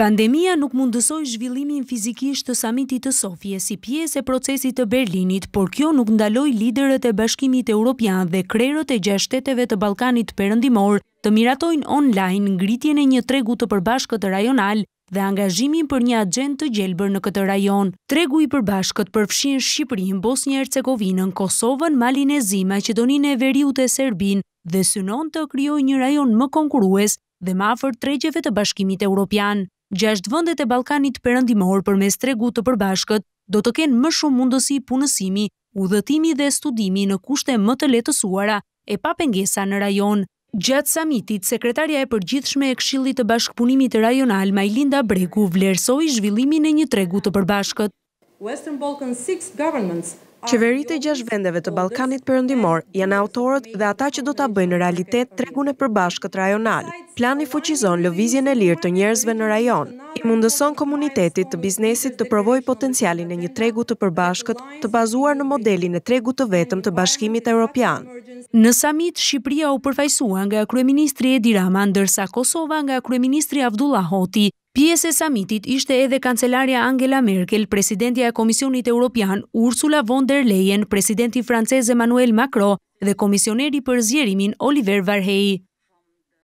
Pandemia nuk mundësoj zhvillimin fizikisht të samitit të Sofje si pies e procesit të Berlinit, por kjo nuk ndaloj liderët e bashkimit e Europian dhe krerët e gjashteteve të Balkanit përëndimor të miratojnë online ngritjen e një tregu të përbashkët rajonal dhe angazhimin për një agent të gjelbër në këtë rajon. Tregu i përbashkët përfshin Shqipërin, Bosnjë Ercegovinën, Kosovën, Malin e Zima, Qedonin e Veriut e Serbin dhe synon të kryoj një rajon më konkurues dhe mafër tregjeve të bashkimit e Europian gjashtë vendet e Ballkanit Perëndimor përmes tregut të përbashkët do të kenë më shumë mundësi punësimi, udhëtimi dhe studimi në kushte më të lehtësuara e pa pengesa në rajon. Gjatë samitit, sekretarja e përgjithshme e Këshillit të Bashkëpunimit Rajonal Majlinda Bregu, vlerësoi zhvillimin e një tregu të përbashkët. Western Balkan 6 governments Qeverit e gjash vendeve të Balkanit përëndimor janë autorët dhe ata që do të bëjnë realitet tregune përbashkët rajonal. Plani fuqizon lëvizjen e lirë të njerëzve në rajon. I mundëson komunitetit të biznesit të provoj potencialin e një tregu të përbashkët të bazuar në modelin e tregu të vetëm të bashkimit e Europian. Në samit, Shqipria u përfajsua nga Kryeministri Edi Rama, ndërsa Kosova nga Kryeministri Avdulla Hoti. Pjesë e samitit ishte edhe kancelarja Angela Merkel, presidentja e Komisionit Europian, Ursula von der Leyen, presidenti francez Emmanuel Macron dhe komisioneri për zjerimin Oliver Varhej.